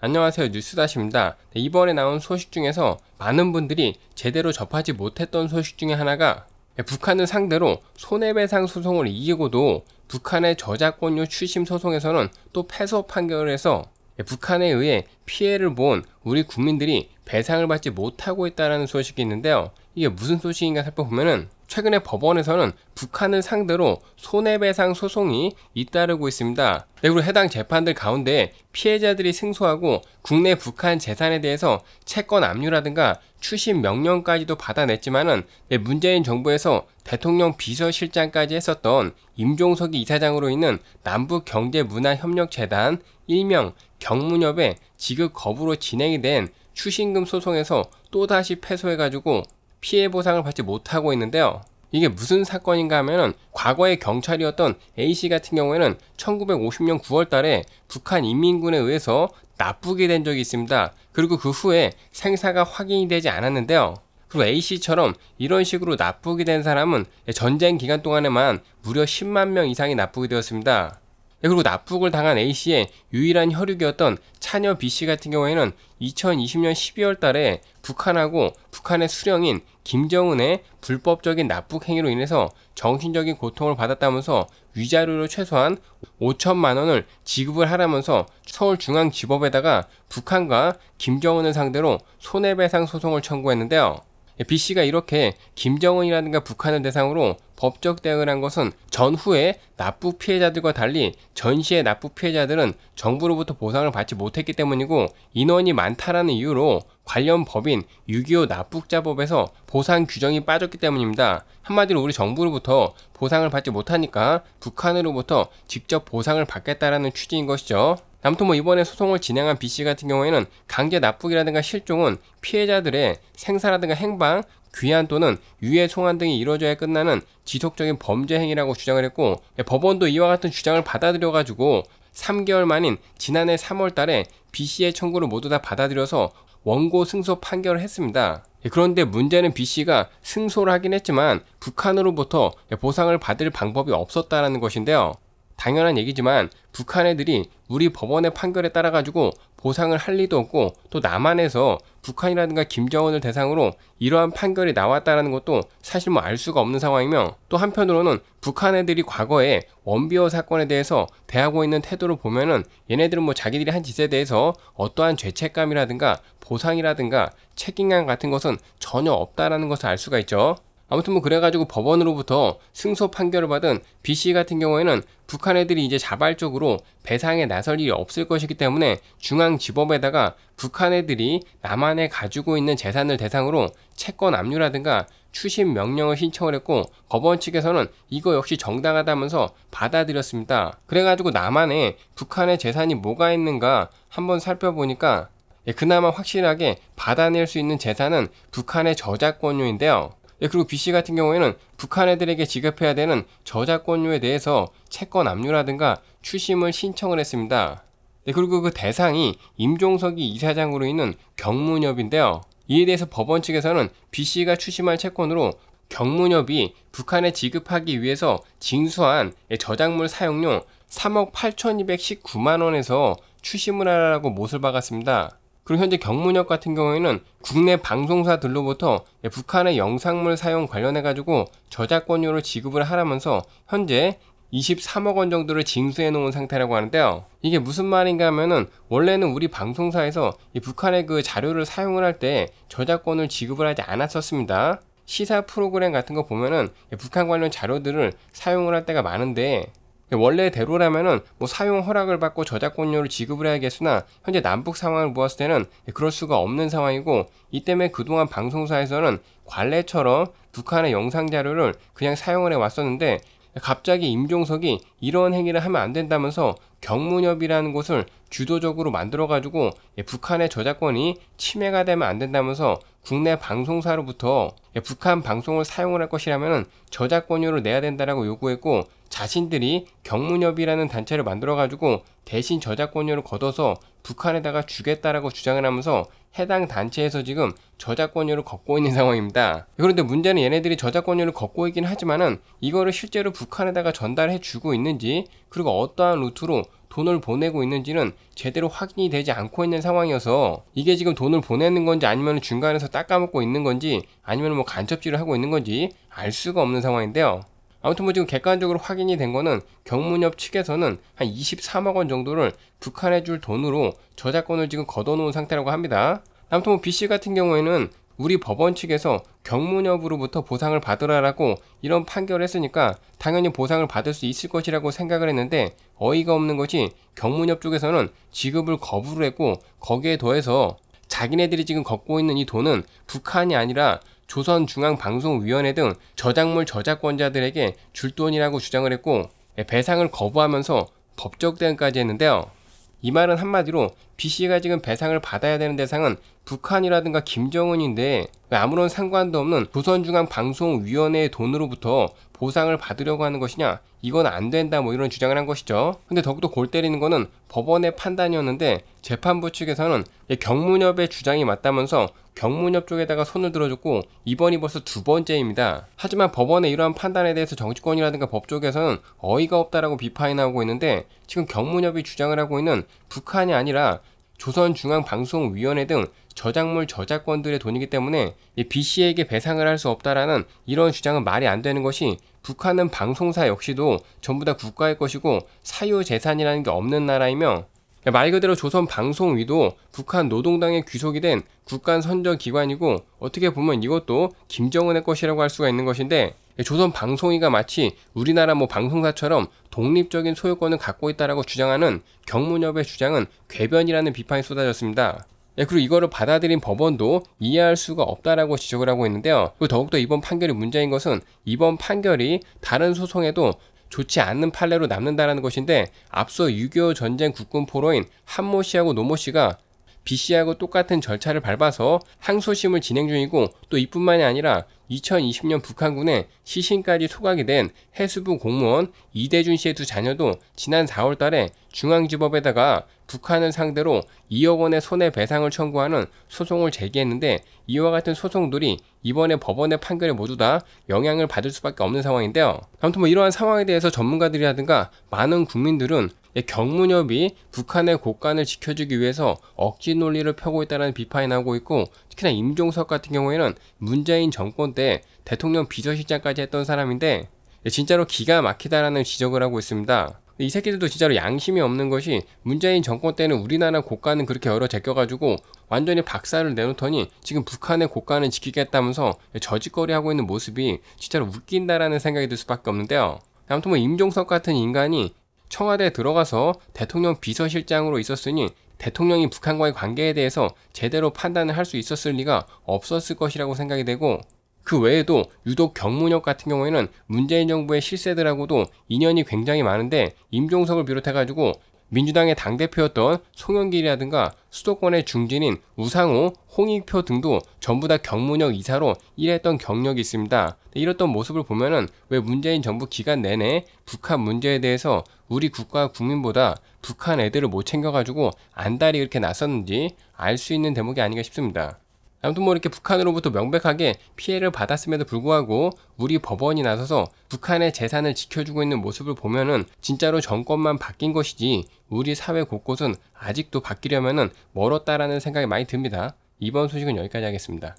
안녕하세요 뉴스다시입니다. 네, 이번에 나온 소식 중에서 많은 분들이 제대로 접하지 못했던 소식 중에 하나가 네, 북한을 상대로 손해배상 소송을 이기고도 북한의 저작권료 추심 소송에서는 또 패소 판결을 해서 네, 북한에 의해 피해를 본 우리 국민들이 배상을 받지 못하고 있다는 소식이 있는데요. 이게 무슨 소식인가 살펴보면은 최근에 법원에서는 북한을 상대로 손해배상 소송이 잇따르고 있습니다. 네, 그리고 해당 재판들 가운데 피해자들이 승소하고 국내 북한 재산에 대해서 채권 압류라든가 추심 명령까지도 받아냈지만은 네, 문재인 정부에서 대통령 비서실장까지 했었던 임종석이 이사장으로 있는 남북경제문화협력재단 일명 경문협의 지급 거부로 진행이 된 추신금 소송에서 또다시 패소해가지고 피해 보상을 받지 못하고 있는데요. 이게 무슨 사건인가 하면은 과거에 경찰이었던 A씨 같은 경우에는 1950년 9월 달에 북한 인민군에 의해서 나쁘게된 적이 있습니다. 그리고 그 후에 생사가 확인이 되지 않았는데요. 그리고 A씨처럼 이런 식으로 나쁘게된 사람은 전쟁 기간 동안에만 무려 10만 명 이상이 나쁘게 되었습니다. 예, 그리고 납북을 당한 A씨의 유일한 혈육이었던 차녀 B씨 같은 경우에는 2020년 12월 달에 북한하고 북한의 수령인 김정은의 불법적인 납북 행위로 인해서 정신적인 고통을 받았다면서 위자료로 최소한 5천만 원을 지급을 하라면서 서울중앙지법에다가 북한과 김정은을 상대로 손해배상 소송을 청구했는데요. b 씨가 이렇게 김정은이라든가 북한을 대상으로 법적 대응을 한 것은 전후에 납부 피해자들과 달리 전시의 납부 피해자들은 정부로부터 보상을 받지 못했기 때문이고 인원이 많다라는 이유로 관련 법인 6.25 납북자법에서 보상 규정이 빠졌기 때문입니다. 한마디로 우리 정부로부터 보상을 받지 못하니까 북한으로부터 직접 보상을 받겠다라는 취지인 것이죠. 아무튼 뭐 이번에 소송을 진행한 B씨 같은 경우에는 강제 납북이라든가 실종은 피해자들의 생사라든가 행방, 귀환 또는 유해 송환 등이 이루어져야 끝나는 지속적인 범죄 행위라고 주장을 했고 예, 법원도 이와 같은 주장을 받아들여 가지고 3개월 만인 지난해 3월 달에 B씨의 청구를 모두 다 받아들여서 원고 승소 판결을 했습니다. 예, 그런데 문제는 B씨가 승소를 하긴 했지만 북한으로부터 예, 보상을 받을 방법이 없었다라는 것인데요. 당연한 얘기지만 북한 애들이 우리 법원의 판결에 따라 가지고 보상을 할 리도 없고 또 남한에서 북한이라든가 김정은을 대상으로 이러한 판결이 나왔다라는 것도 사실 뭐 알 수가 없는 상황이며 또 한편으로는 북한 애들이 과거에 원비어 사건에 대해서 대하고 있는 태도를 보면은 얘네들은 뭐 자기들이 한 짓에 대해서 어떠한 죄책감이라든가 보상이라든가 책임감 같은 것은 전혀 없다라는 것을 알 수가 있죠. 아무튼 뭐 그래가지고 법원으로부터 승소 판결을 받은 B씨 같은 경우에는 북한 애들이 이제 자발적으로 배상에 나설 일이 없을 것이기 때문에 중앙지법에다가 북한 애들이 남한에 가지고 있는 재산을 대상으로 채권 압류라든가 추심 명령을 신청을 했고 법원 측에서는 이거 역시 정당하다면서 받아들였습니다. 그래가지고 남한에 북한의 재산이 뭐가 있는가 한번 살펴보니까 예, 그나마 확실하게 받아낼 수 있는 재산은 북한의 저작권료인데요. 예, 그리고 B씨 같은 경우에는 북한 애들에게 지급해야 되는 저작권료에 대해서 채권 압류라든가 추심을 신청을 했습니다. 네, 그리고 그 대상이 임종석이 이사장으로 있는 경문협인데요. 이에 대해서 법원 측에서는 B씨가 추심할 채권으로 경문협이 북한에 지급하기 위해서 징수한 예, 저작물 사용료 3억 8,219만 원에서 추심을 하라고 못을 박았습니다. 그리고 현재 경문역 같은 경우에는 국내 방송사들로부터 북한의 영상물 사용 관련해 가지고 저작권료를 지급을 하라면서 현재 23억 원 정도를 징수해 놓은 상태라고 하는데요. 이게 무슨 말인가 하면은 원래는 우리 방송사에서 북한의 그 자료를 사용을 할 때 저작권을 지급을 하지 않았었습니다. 시사 프로그램 같은 거 보면은 북한 관련 자료들을 사용을 할 때가 많은데 원래대로라면은 뭐 사용 허락을 받고 저작권료를 지급을 해야겠으나 현재 남북 상황을 보았을 때는 그럴 수가 없는 상황이고 이 때문에 그동안 방송사에서는 관례처럼 북한의 영상 자료를 그냥 사용을 해 왔었는데 갑자기 임종석이 이런 행위를 하면 안 된다면서 경문협이라는 곳을 주도적으로 만들어가지고 북한의 저작권이 침해가 되면 안 된다면서 국내 방송사로부터 예, 북한 방송을 사용을 할 것이라면 저작권료를 내야 된다라고 요구했고 자신들이 경문협이라는 단체를 만들어가지고 대신 저작권료를 걷어서 북한에다가 주겠다라고 주장을 하면서 해당 단체에서 지금 저작권료를 걷고 있는 상황입니다. 그런데 문제는 얘네들이 저작권료를 걷고 있긴 하지만은 이거를 실제로 북한에다가 전달해 주고 있는지 그리고 어떠한 루트로 돈을 보내고 있는지는 제대로 확인이 되지 않고 있는 상황이어서 이게 지금 돈을 보내는 건지 아니면 중간에서 닦아먹고 있는 건지 아니면 뭐 간첩질을 하고 있는 건지 알 수가 없는 상황인데요. 아무튼 뭐 지금 객관적으로 확인이 된 거는 경문협 측에서는 한 23억 원 정도를 북한에 줄 돈으로 저작권을 지금 걷어놓은 상태라고 합니다. 아무튼 뭐 b c 같은 경우에는 우리 법원 측에서 경문협으로부터 보상을 받으라라고 이런 판결을 했으니까 당연히 보상을 받을 수 있을 것이라고 생각을 했는데 어이가 없는 것이 경문협 쪽에서는 지급을 거부를 했고 거기에 더해서 자기네들이 지금 걷고 있는 이 돈은 북한이 아니라 조선중앙방송위원회 등 저작물 저작권자들에게 줄 돈이라고 주장을 했고 예, 배상을 거부하면서 법적 대응까지 했는데요. 이 말은 한마디로 B c 가 지금 배상을 받아야 되는 대상은 북한이라든가 김정은인데 아무런 상관도 없는 조선중앙방송위원회의 돈으로부터 보상을 받으려고 하는 것이냐 이건 안 된다 뭐 이런 주장을 한 것이죠 근데 더욱더 골 때리는 거는 법원의 판단이었는데 재판부 측에서는 경문협의 주장이 맞다면서 경문협 쪽에다가 손을 들어줬고 이번이 벌써 두 번째입니다 하지만 법원의 이러한 판단에 대해서 정치권이라든가 법 쪽에서는 어이가 없다라고 비판하고 있는데 지금 경문협이 주장을 하고 있는 북한이 아니라 조선중앙방송위원회 등 저작물 저작권들의 돈이기 때문에 B 씨에게 배상을 할 수 없다라는 이런 주장은 말이 안 되는 것이 북한은 방송사 역시도 전부 다 국가의 것이고 사유 재산이라는 게 없는 나라이며 말 그대로 조선 방송위도 북한 노동당의 귀속이 된 국간 선정 기관이고 어떻게 보면 이것도 김정은의 것이라고 할 수가 있는 것인데 예, 조선 방송위가 마치 우리나라 뭐 방송사처럼 독립적인 소유권을 갖고 있다라고 주장하는 경문협의 주장은 궤변이라는 비판이 쏟아졌습니다. 예, 그리고 이거를 받아들인 법원도 이해할 수가 없다라고 지적을 하고 있는데요. 그리고 더욱더 이번 판결이 문제인 것은 이번 판결이 다른 소송에도 좋지 않는 판례로 남는다라는 것인데 앞서 6.25 전쟁 국군 포로인 한모 씨하고 노모 씨가 BC하고 똑같은 절차를 밟아서 항소심을 진행 중이고 또 이뿐만이 아니라 2020년 북한군에 시신까지 소각이 된 해수부 공무원 이대준 씨의 두 자녀도 지난 4월 달에 중앙지법에다가 북한을 상대로 2억 원의 손해배상을 청구하는 소송을 제기했는데 이와 같은 소송들이 이번에 법원의 판결에 모두 다 영향을 받을 수밖에 없는 상황인데요. 아무튼 뭐 이러한 상황에 대해서 전문가들이라든가 많은 국민들은 예, 경문협이 북한의 국간을 지켜주기 위해서 억지 논리를 펴고 있다는 비판이나오고 있고 특히나 임종석 같은 경우에는 문재인 정권 때 대통령 비서실장까지 했던 사람인데 예, 진짜로 기가 막히다라는 지적을 하고 있습니다. 이 새끼들도 진짜로 양심이 없는 것이 문재인 정권 때는 우리나라 고가는 그렇게 열어 제껴가지고 완전히 박살을 내놓더니 지금 북한의 고가는 지키겠다면서 예, 저짓거리하고 있는 모습이 진짜로 웃긴다라는 생각이 들 수밖에 없는데요. 아무튼 뭐 임종석 같은 인간이 청와대에 들어가서 대통령 비서실장으로 있었으니 대통령이 북한과의 관계에 대해서 제대로 판단을 할 수 있었을 리가 없었을 것이라고 생각이 되고 그 외에도 유독 경문혁 같은 경우에는 문재인 정부의 실세들하고도 인연이 굉장히 많은데 임종석을 비롯해가지고 민주당의 당대표였던 송영길이라든가 수도권의 중진인 우상호, 홍익표 등도 전부 다 경문역 이사로 일했던 경력이 있습니다. 이랬던 모습을 보면은 왜 문재인 정부 기간 내내 북한 문제에 대해서 우리 국가 국민보다 북한 애들을 못 챙겨가지고 안달이 이렇게 났었는지 알 수 있는 대목이 아닌가 싶습니다. 아무튼 뭐 이렇게 북한으로부터 명백하게 피해를 받았음에도 불구하고 우리 법원이 나서서 북한의 재산을 지켜주고 있는 모습을 보면은 진짜로 정권만 바뀐 것이지 우리 사회 곳곳은 아직도 바뀌려면은 멀었다라는 생각이 많이 듭니다. 이번 소식은 여기까지 하겠습니다.